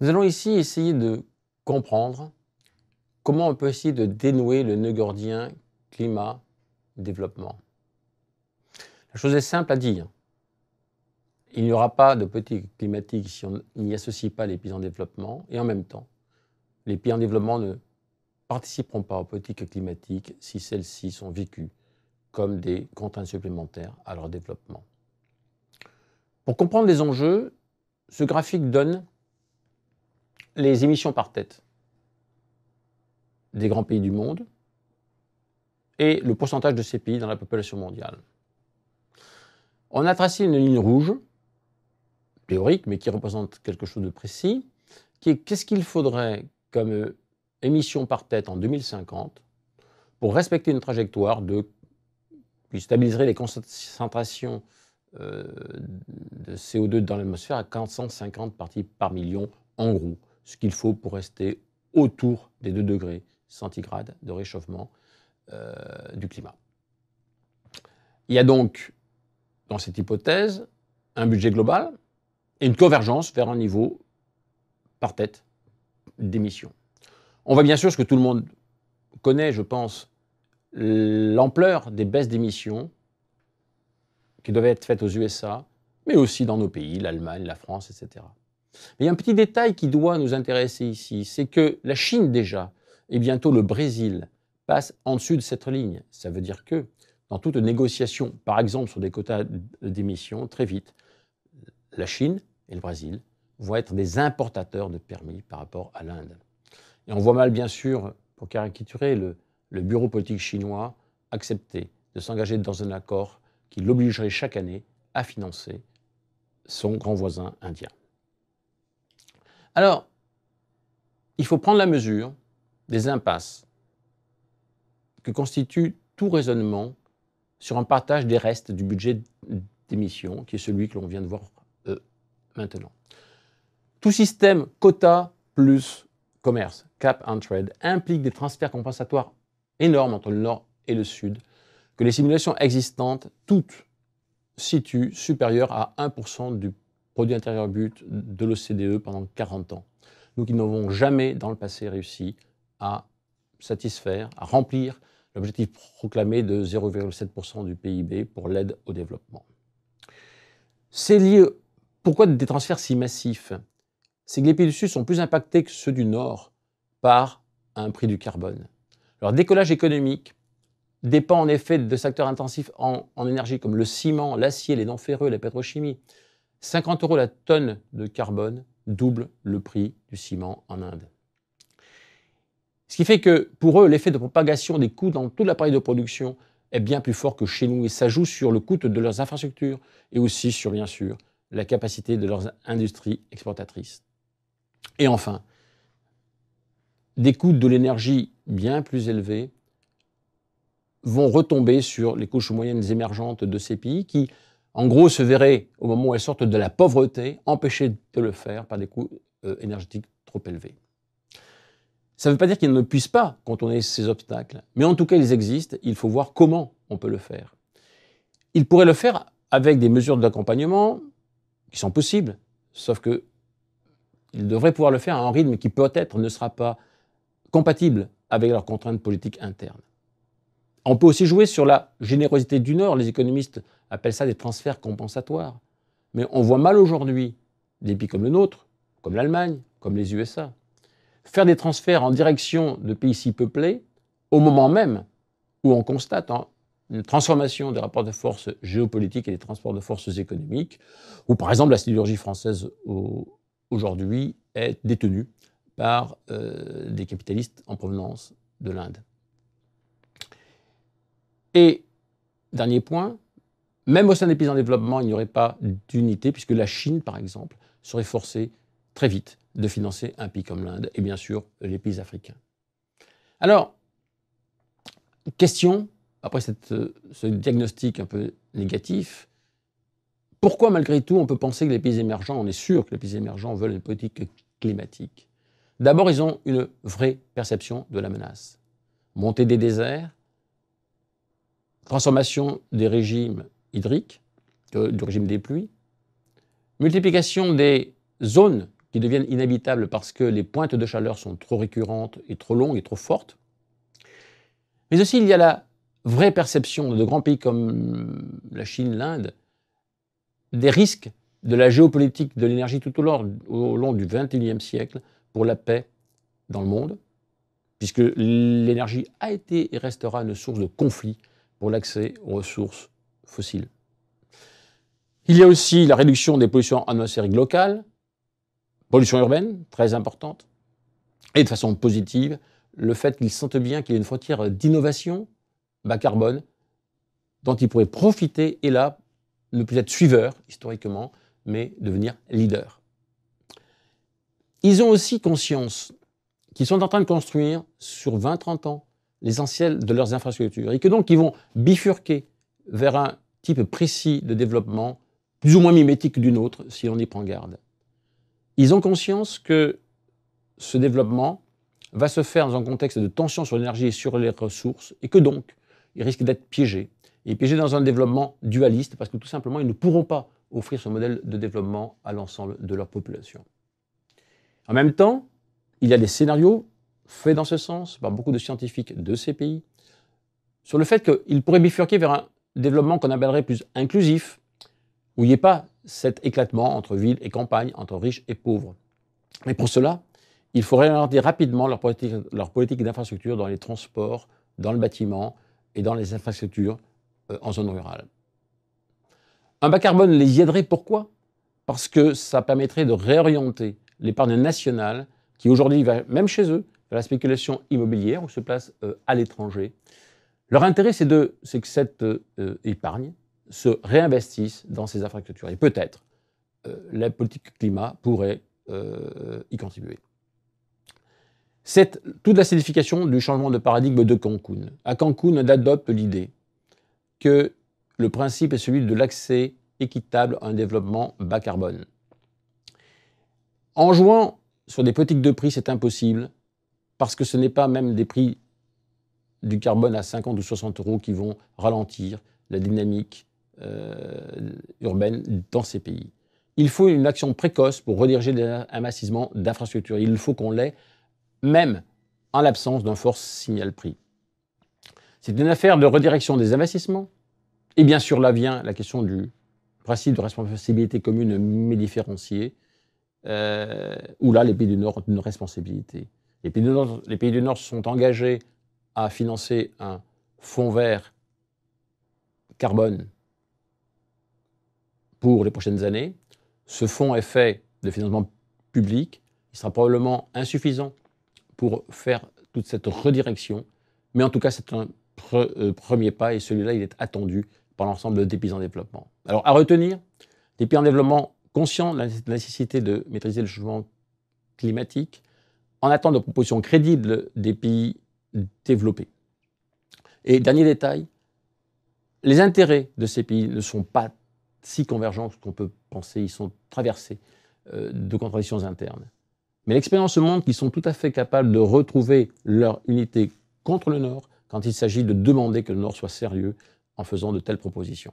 Nous allons ici essayer de comprendre comment on peut essayer de dénouer le nœud gordien climat-développement. La chose est simple à dire. Il n'y aura pas de politique climatique si on n'y associe pas les pays en développement. Et en même temps, les pays en développement ne participeront pas aux politiques climatiques si celles-ci sont vécues comme des contraintes supplémentaires à leur développement. Pour comprendre les enjeux, ce graphique donne les émissions par tête des grands pays du monde et le pourcentage de ces pays dans la population mondiale. On a tracé une ligne rouge, théorique, mais qui représente quelque chose de précis, qui est qu'est-ce qu'il faudrait comme euh, émission par tête en 2050 pour respecter une trajectoire de, qui stabiliserait les concentrations euh, de CO2 dans l'atmosphère à 450 parties par million en gros ce qu'il faut pour rester autour des 2 degrés centigrades de réchauffement euh, du climat. Il y a donc, dans cette hypothèse, un budget global et une convergence vers un niveau par tête d'émissions. On voit bien sûr ce que tout le monde connaît, je pense, l'ampleur des baisses d'émissions qui devaient être faites aux USA, mais aussi dans nos pays, l'Allemagne, la France, etc. Mais il y a un petit détail qui doit nous intéresser ici, c'est que la Chine déjà, et bientôt le Brésil, passe en dessus de cette ligne. Ça veut dire que dans toute négociation, par exemple sur des quotas d'émissions, très vite, la Chine et le Brésil vont être des importateurs de permis par rapport à l'Inde. Et on voit mal, bien sûr, pour caricaturer, le bureau politique chinois accepter de s'engager dans un accord qui l'obligerait chaque année à financer son grand voisin indien. Alors, il faut prendre la mesure des impasses que constitue tout raisonnement sur un partage des restes du budget d'émission, qui est celui que l'on vient de voir euh, maintenant. Tout système quota plus commerce, cap and trade, implique des transferts compensatoires énormes entre le nord et le sud, que les simulations existantes, toutes, situent supérieures à 1% du produits intérieur but de l'OCDE pendant 40 ans. Nous qui n'avons jamais dans le passé réussi à satisfaire, à remplir l'objectif proclamé de 0,7% du PIB pour l'aide au développement. C'est lié. Pourquoi des transferts si massifs C'est que les pays du Sud sont plus impactés que ceux du Nord par un prix du carbone. Leur décollage économique dépend en effet de secteurs intensifs en, en énergie comme le ciment, l'acier, les non-ferreux, la pétrochimie. 50 euros la tonne de carbone double le prix du ciment en Inde. Ce qui fait que pour eux, l'effet de propagation des coûts dans tout l'appareil de production est bien plus fort que chez nous et ça joue sur le coût de leurs infrastructures et aussi sur, bien sûr, la capacité de leurs industries exportatrices. Et enfin, des coûts de l'énergie bien plus élevés vont retomber sur les couches moyennes émergentes de ces pays qui, en gros, se verraient, au moment où elles sortent de la pauvreté, empêchées de le faire par des coûts euh, énergétiques trop élevés. Ça ne veut pas dire qu'ils ne puissent pas contourner ces obstacles, mais en tout cas, ils existent. Il faut voir comment on peut le faire. Ils pourraient le faire avec des mesures d'accompagnement qui sont possibles, sauf que devraient pouvoir le faire à un rythme qui peut-être ne sera pas compatible avec leurs contraintes politiques internes. On peut aussi jouer sur la générosité du Nord. Les économistes appellent ça des transferts compensatoires. Mais on voit mal aujourd'hui des pays comme le nôtre, comme l'Allemagne, comme les USA, faire des transferts en direction de pays si peuplés au moment même où on constate hein, une transformation des rapports de force géopolitiques et des transports de forces économiques, où par exemple la sidérurgie française aujourd'hui est détenue par euh, des capitalistes en provenance de l'Inde. Et, dernier point, même au sein des pays en développement, il n'y aurait pas d'unité, puisque la Chine, par exemple, serait forcée très vite de financer un pays comme l'Inde et bien sûr les pays africains. Alors, question, après ce diagnostic un peu négatif, pourquoi malgré tout on peut penser que les pays émergents, on est sûr que les pays émergents veulent une politique climatique D'abord, ils ont une vraie perception de la menace. Montée des déserts, transformation des régimes hydriques, du régime des pluies, multiplication des zones qui deviennent inhabitables parce que les pointes de chaleur sont trop récurrentes et trop longues et trop fortes. Mais aussi, il y a la vraie perception de grands pays comme la Chine, l'Inde, des risques de la géopolitique de l'énergie tout au long du XXIe siècle pour la paix dans le monde, puisque l'énergie a été et restera une source de conflits pour l'accès aux ressources fossiles. Il y a aussi la réduction des pollutions atmosphériques locales, pollution urbaine, très importante, et de façon positive, le fait qu'ils sentent bien qu'il y a une frontière d'innovation bas carbone dont ils pourraient profiter et là, ne plus être suiveurs historiquement, mais devenir leader. Ils ont aussi conscience qu'ils sont en train de construire sur 20-30 ans l'essentiel de leurs infrastructures et que donc ils vont bifurquer vers un type précis de développement, plus ou moins mimétique d'une autre, si on y prend garde. Ils ont conscience que ce développement va se faire dans un contexte de tension sur l'énergie et sur les ressources, et que donc, ils risquent d'être piégés, et piégés dans un développement dualiste, parce que tout simplement, ils ne pourront pas offrir ce modèle de développement à l'ensemble de leur population. En même temps, il y a des scénarios fait dans ce sens par beaucoup de scientifiques de ces pays, sur le fait qu'ils pourrait bifurquer vers un développement qu'on appellerait plus inclusif, où il n'y ait pas cet éclatement entre ville et campagne, entre riches et pauvres. Mais pour cela, il faut réorienter rapidement leur politique, leur politique d'infrastructure dans les transports, dans le bâtiment et dans les infrastructures euh, en zone rurale. Un bas carbone les y aiderait pourquoi Parce que ça permettrait de réorienter l'épargne nationale qui aujourd'hui va, même chez eux, la spéculation immobilière ou se place euh, à l'étranger. Leur intérêt, c'est que cette euh, épargne se réinvestisse dans ces infrastructures. Et peut-être, euh, la politique climat pourrait y contribuer. C'est toute la signification du changement de paradigme de Cancun. À Cancun, on adopte l'idée que le principe est celui de l'accès équitable à un développement bas carbone. En jouant sur des politiques de prix, c'est impossible parce que ce n'est pas même des prix du carbone à 50 ou 60 euros qui vont ralentir la dynamique euh, urbaine dans ces pays. Il faut une action précoce pour rediriger les investissements d'infrastructures. Il faut qu'on l'ait, même en l'absence d'un fort signal prix. C'est une affaire de redirection des investissements. Et bien sûr, là vient la question du principe de responsabilité commune mais différenciée, euh, où là, les pays du Nord ont une responsabilité. Les pays, du Nord, se sont engagés à financer un fonds vert carbone pour les prochaines années. Ce fonds est fait de financement public. Il sera probablement insuffisant pour faire toute cette redirection. Mais en tout cas, c'est un euh, premier pas et celui-là, il est attendu par l'ensemble des pays en développement. Alors, à retenir, les pays en développement conscients de la nécessité de maîtriser le changement climatique en attendant de propositions crédibles des pays développés. Et dernier détail, les intérêts de ces pays ne sont pas si convergents qu'on peut penser, ils sont traversés euh, de contradictions internes. Mais l'expérience montre qu'ils sont tout à fait capables de retrouver leur unité contre le Nord quand il s'agit de demander que le Nord soit sérieux en faisant de telles propositions.